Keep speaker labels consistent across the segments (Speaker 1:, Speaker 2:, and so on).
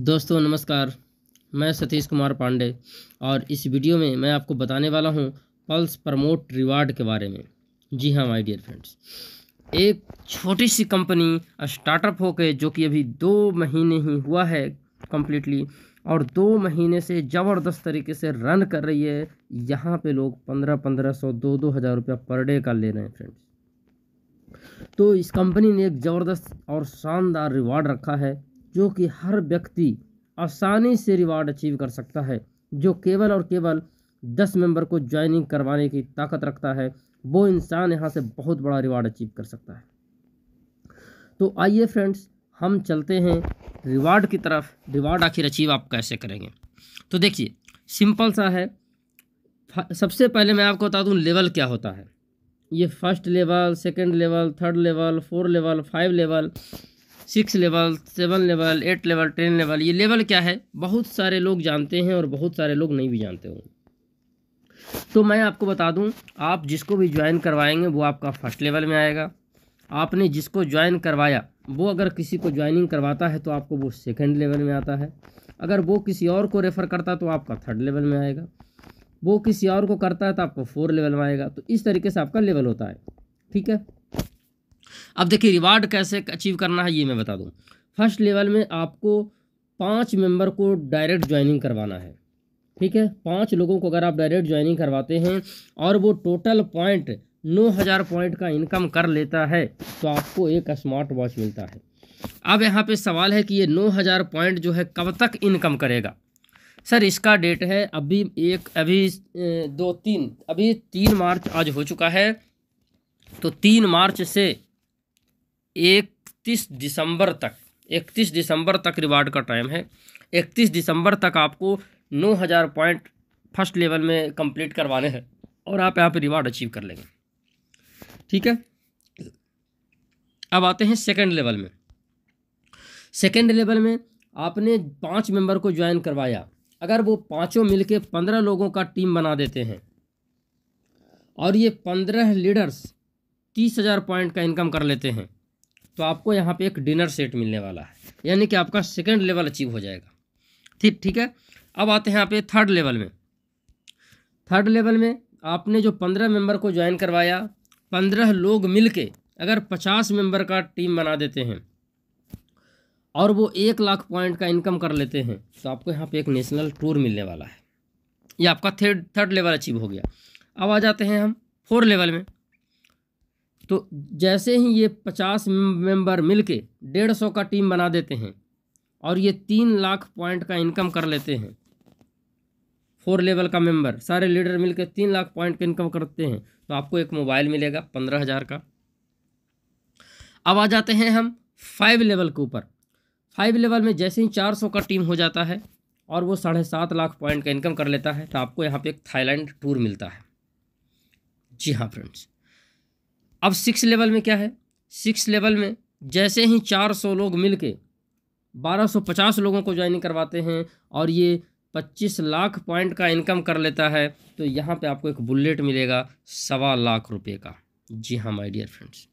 Speaker 1: दोस्तों नमस्कार मैं सतीश कुमार पांडे और इस वीडियो में मैं आपको बताने वाला हूं पल्स प्रमोट रिवार्ड के बारे में जी हाँ माय डियर फ्रेंड्स एक छोटी सी कंपनी स्टार्टअप के जो कि अभी दो महीने ही हुआ है कम्प्लीटली और दो महीने से ज़बरदस्त तरीके से रन कर रही है यहाँ पे लोग पंद्रह पंद्रह सौ दो दो हज़ार रुपया पर डे का ले रहे हैं फ्रेंड्स तो इस कंपनी ने एक ज़बरदस्त और शानदार रिवार्ड रखा है जो कि हर व्यक्ति आसानी से रिवार्ड अचीव कर सकता है जो केवल और केवल दस मेंबर को ज्वाइनिंग करवाने की ताकत रखता है वो इंसान यहाँ से बहुत बड़ा रिवार्ड अचीव कर सकता है तो आइए फ्रेंड्स हम चलते हैं रिवार्ड की तरफ रिवार्ड आखिर अचीव आप कैसे करेंगे तो देखिए सिंपल सा है सबसे पहले मैं आपको बता दूँ लेवल क्या होता है ये first level second level third level four level five level six level seven level eight level ten level ये लेवल क्या है बहुत सारे लोग जानते हैं और बहुत सारे लोग नहीं भी जानते होंगे तो मैं आपको बता दूं आप जिसको भी ज्वाइन करवाएंगे वो आपका फर्स्ट लेवल में आएगा आपने जिसको ज्वाइन करवाया वो अगर किसी को ज्वाइनिंग करवाता है तो आपको वो सेकेंड लेवल में आता है अगर वो किसी और को रेफ़र करता तो आपका थर्ड लेवल में आएगा वो किसी और को करता है तो आपको फोर लेवल में आएगा तो इस तरीके से आपका लेवल होता है ठीक है अब देखिए रिवार्ड कैसे अचीव करना है ये मैं बता दूँ फर्स्ट लेवल में आपको पाँच मेंबर को डायरेक्ट ज्वाइनिंग करवाना है ठीक है पाँच लोगों को अगर आप डायरेक्ट ज्वाइनिंग करवाते हैं और वो टोटल पॉइंट नौ हज़ार पॉइंट का इनकम कर लेता है तो आपको एक स्मार्ट वॉच मिलता है अब यहाँ पे सवाल है कि ये नौ हज़ार पॉइंट जो है कब तक इनकम करेगा सर इसका डेट है अभी एक अभी दो तीन अभी तीन मार्च आज हो चुका है तो तीन मार्च से इकतीस दिसंबर तक इकतीस दिसंबर तक रिवार्ड का टाइम है इकतीस दिसंबर तक आपको नौ हज़ार पॉइंट फर्स्ट लेवल में कंप्लीट करवाने हैं और आप यहाँ पे रिवार्ड अचीव कर लेंगे ठीक है अब आते हैं सेकंड लेवल में सेकंड लेवल में आपने पांच मेंबर को ज्वाइन करवाया अगर वो पांचों मिलके पंद्रह लोगों का टीम बना देते हैं और ये पंद्रह लीडर्स तीस हज़ार पॉइंट का इनकम कर लेते हैं तो आपको यहाँ पे एक डिनर सेट मिलने वाला है यानी कि आपका सेकेंड लेवल अचीव हो जाएगा ठीक ठीक है अब आते हैं यहाँ पे थर्ड लेवल में थर्ड लेवल में आपने जो पंद्रह मेंबर को ज्वाइन करवाया पंद्रह लोग मिल के अगर पचास मेंबर का टीम बना देते हैं और वो एक लाख पॉइंट का इनकम कर लेते हैं तो आपको यहाँ पे एक नेशनल टूर मिलने वाला है ये आपका थर्ड थर्ड लेवल अचीव हो गया अब आ जाते हैं हम फोर लेवल में तो जैसे ही ये पचास मेंबर मिलके डेढ़ सौ का टीम बना देते हैं और ये तीन लाख पॉइंट का इनकम कर लेते हैं फोर लेवल का मेंबर सारे लीडर मिलकर तीन लाख पॉइंट का इनकम करते हैं तो आपको एक मोबाइल मिलेगा पंद्रह हज़ार का अब आ जाते हैं हम फाइव लेवल के ऊपर फाइव लेवल में जैसे ही चार सौ का टीम हो जाता है और वो साढ़े सात लाख पॉइंट का इनकम कर लेता है तो आपको यहाँ पे एक थाईलैंड टूर मिलता है जी हाँ फ्रेंड्स अब सिक्स लेवल में क्या है सिक्स लेवल में जैसे ही चार सौ लोग मिल के बारह सौ पचास लोगों को ज्वाइनिंग करवाते हैं और ये पच्चीस लाख पॉइंट का इनकम कर लेता है तो यहाँ पे आपको एक बुलेट मिलेगा सवा लाख रुपए का जी हाँ माय डियर फ्रेंड्स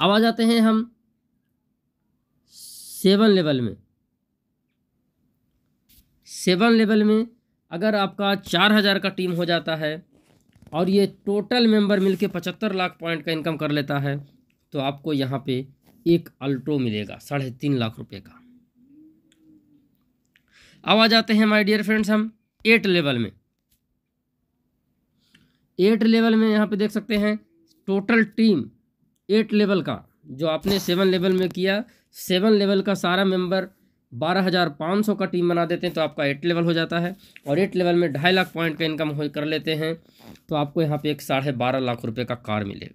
Speaker 1: अब आ जाते हैं हम सेवन लेवल में सेवन लेवल में अगर आपका चार हज़ार का टीम हो जाता है और ये टोटल मेंबर मिलके पचहत्तर लाख पॉइंट का इनकम कर लेता है तो आपको यहाँ पे एक अल्टो मिलेगा साढ़े तीन लाख रुपए का अब आ जाते हैं माय डियर फ्रेंड्स हम एट लेवल में एट लेवल में यहाँ पे देख सकते हैं टोटल टीम एट लेवल का जो आपने सेवन लेवल में किया सेवन लेवल का सारा मेंबर बारह हज़ार पाँच सौ का टीम बना देते हैं तो आपका एट लेवल हो जाता है और एट लेवल में ढाई लाख पॉइंट का इनकम हो कर लेते हैं तो आपको यहाँ पे एक साढ़े बारह लाख रुपए का कार मिलेगा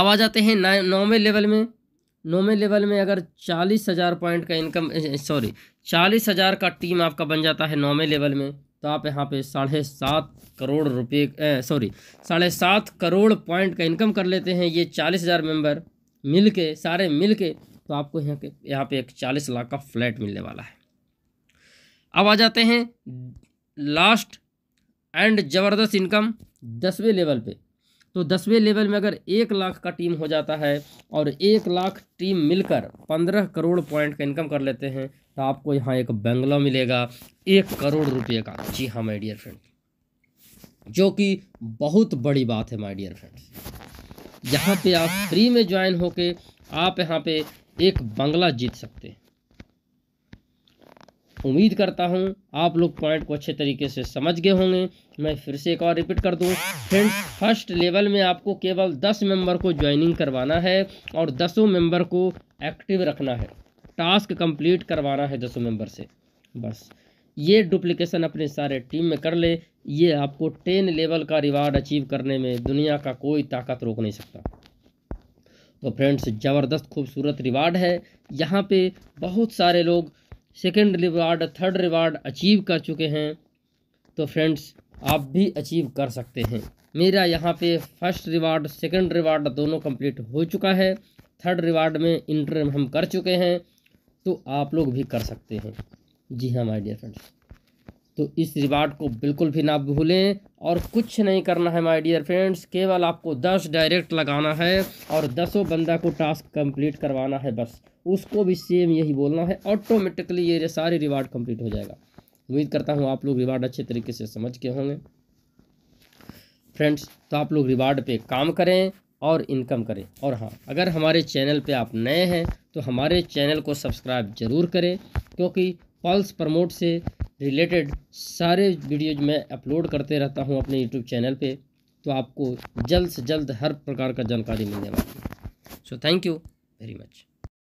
Speaker 1: अब आ जाते हैं ना नौवें लेवल में नौवें लेवल में अगर चालीस हज़ार पॉइंट का इनकम सॉरी चालीस हज़ार का टीम आपका बन जाता है नौवें लेवल में तो आप यहाँ पे साढ़े सात करोड़ रुपये सॉरी साढ़े सात करोड़ पॉइंट का इनकम कर लेते हैं ये चालीस हज़ार मेम्बर मिल के सारे मिल के तो आपको यहाँ के यहाँ पे एक चालीस लाख का फ्लैट मिलने वाला है अब आ जाते हैं लास्ट एंड ज़बरदस्त इनकम दसवें लेवल पे तो दसवें लेवल में अगर एक लाख का टीम हो जाता है और एक लाख टीम मिलकर पंद्रह करोड़ पॉइंट का इनकम कर लेते हैं तो आपको यहाँ एक बंगला मिलेगा एक करोड़ रुपये का जी हाँ माई डियर फ्रेंड जो कि बहुत बड़ी बात है माय डियर फ्रेंड्स यहाँ पे आप फ्री में ज्वाइन होके आप यहाँ पे एक बंगला जीत सकते हैं उम्मीद करता हूँ आप लोग पॉइंट को अच्छे तरीके से समझ गए होंगे मैं फिर से एक और रिपीट कर दूं फ्रेंड्स फर्स्ट लेवल में आपको केवल दस मेंबर को ज्वाइनिंग करवाना है और दसों मेंबर को एक्टिव रखना है टास्क कंप्लीट करवाना है दसों मेंबर से बस ये डुप्लीकेशन अपने सारे टीम में कर ले ये आपको टेन लेवल का रिवार्ड अचीव करने में दुनिया का कोई ताकत रोक नहीं सकता तो फ्रेंड्स ज़बरदस्त खूबसूरत रिवार्ड है यहाँ पे बहुत सारे लोग second reward third reward achieve कर चुके हैं तो फ्रेंड्स आप भी अचीव कर सकते हैं मेरा यहाँ पे फर्स्ट रिवार्ड सेकंड रिवार्ड दोनों कंप्लीट हो चुका है थर्ड रिवार्ड में इंटर हम कर चुके हैं तो आप लोग भी कर सकते हैं जी हाँ माई डियर फ्रेंड्स तो इस रिवार्ड को बिल्कुल भी ना भूलें और कुछ नहीं करना है माय डियर फ्रेंड्स केवल आपको दस डायरेक्ट लगाना है और दसों बंदा को टास्क कंप्लीट करवाना है बस उसको भी सेम यही बोलना है ऑटोमेटिकली ये सारे रिवार्ड कंप्लीट हो जाएगा उम्मीद करता हूँ आप लोग रिवार्ड अच्छे तरीके से समझ के होंगे फ्रेंड्स तो आप लोग रिवार्ड पर काम करें और इनकम करें और हाँ अगर हमारे चैनल पर आप नए हैं तो हमारे चैनल को सब्सक्राइब ज़रूर करें क्योंकि पल्स प्रमोट से रिलेटेड सारे वीडियोज मैं अपलोड करते रहता हूँ अपने यूट्यूब चैनल पर तो आपको जल्द से जल्द हर प्रकार का जानकारी वाली है so thank you very much